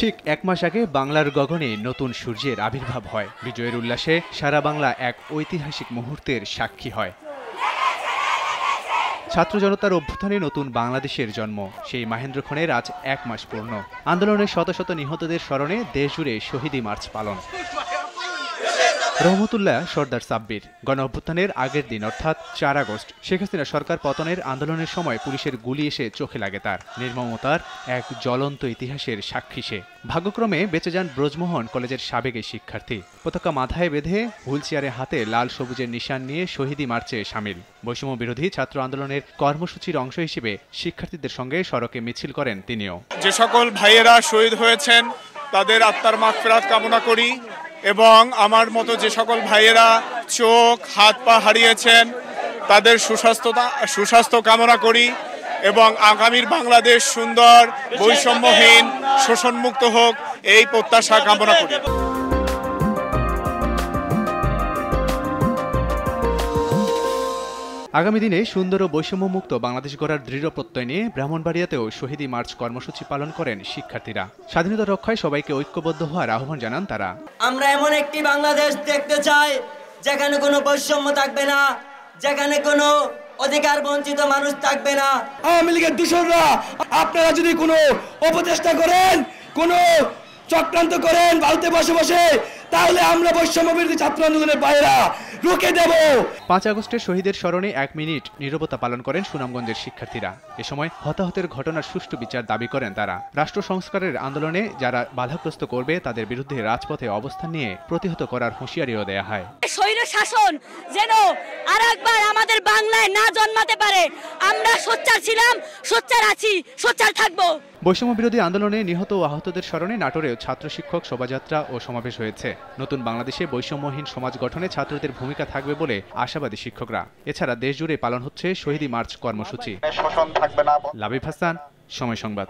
ঠিক এক মাস আগে বাংলার গগনে নতুন সূর্যের আবির্ভাব হয় বিজয়ের উল্লাসে সারা বাংলা এক ঐতিহাসিক মুহূর্তের সাক্ষী হয় ছাত্র জনতার অভ্যুত্থানে নতুন বাংলাদেশের জন্ম সেই মাহেন্দ্র খনের আজ এক মাস পূর্ণ আন্দোলনের শত শত নিহতদের স্মরণে দেশজুড়ে শহীদি মার্চ পালন রহমতুল্লাহ সর্দার সাব্বির গণ অভ্যুত্থানের আগের দিন অর্থাৎ চার আগস্ট শেখ হাসিনা সরকার পতনের আন্দোলনের সময় পুলিশের গুলি এসে চোখে লাগে তার নির্মমতার এক জ্বলন্ত ইতিহাসের সাক্ষী সে ভাগ্যক্রমে বেঁচে যান ব্রজমোহন কলেজের সাবেক এই শিক্ষার্থী পতাকা মাথায় বেঁধে হুইল চেয়ারে হাতে লাল সবুজের নিশান নিয়ে শহীদি মার্চে সামিল বৈষম্য বিরোধী ছাত্র আন্দোলনের কর্মসূচির অংশ হিসেবে শিক্ষার্থীদের সঙ্গে সড়কে মিছিল করেন তিনিও যে সকল ভাইয়েরা শহীদ হয়েছেন তাদের আত্মার মাফেরাত কামনা করি এবং আমার মতো যে সকল ভাইয়েরা চোখ হাত পা হারিয়েছেন তাদের সুস্বাস্থ্যতা সুস্বাস্থ্য কামনা করি এবং আগামীর বাংলাদেশ সুন্দর বৈষম্যহীন শোষণমুক্ত হোক এই প্রত্যাশা কামনা করি আগামী দিনে সুন্দর ও বৈষম্যমুক্ত বাংলাদেশ গড়ার দৃঢ় প্রত্যয় নিয়ে ব্রাহ্মণবাড়িয়াতেও শহীদী মার্চ কর্মসূচি পালন করেন শিক্ষার্থীরা স্বাধীনতা রক্ষায় সবাইকে ঐক্যবদ্ধ হওয়ার আহ্বান জানান তারা আমরা এমন একটি বাংলাদেশ দেখতে চাই যেখানে কোনো বৈষম্য থাকবে না যেখানে কোনো অধিকার বঞ্চিত মানুষ থাকবে না আওয়ামী লীগের দূষণরা আপনারা যদি কোনো উপদেষ্টা করেন কোনো চক্রান্ত করেন বাড়িতে বসে বসে তাহলে আমরা বিরোধী ছাত্র আন্দোলনের বাইরা রুখে দেব পাঁচ আগস্টের শহীদের স্মরণে এক মিনিট নিরবতা পালন করেন সুনামগঞ্জের শিক্ষার্থীরা এ সময় হতাহতের ঘটনার সুষ্ঠু বিচার দাবি করেন তারা রাষ্ট্র সংস্কারের আন্দোলনে যারা বাধাগ্রস্ত করবে তাদের বিরুদ্ধে রাজপথে অবস্থান নিয়ে প্রতিহত করার হুঁশিয়ারিও দেয়া হয় শাসন যেন আর একবার আমাদের বাংলায় না জন্মাতে পারে আমরা সোচ্চার ছিলাম সোচ্চার আছি সোচ্চার থাকব বৈষম্য বিরোধী আন্দোলনে নিহত ও আহতদের স্মরণে নাটোরে ছাত্র শিক্ষক শোভাযাত্রা ও সমাবেশ হয়েছে নতুন বাংলাদেশে বৈষম্যহীন সমাজ গঠনে ছাত্রদের ভূমিকা থাকবে বলে আশাবাদী শিক্ষকরা এছাড়া দেশ জুড়ে পালন হচ্ছে শহীদী মার্চ কর্মসূচি লাবিব হাসান সময় সংবাদ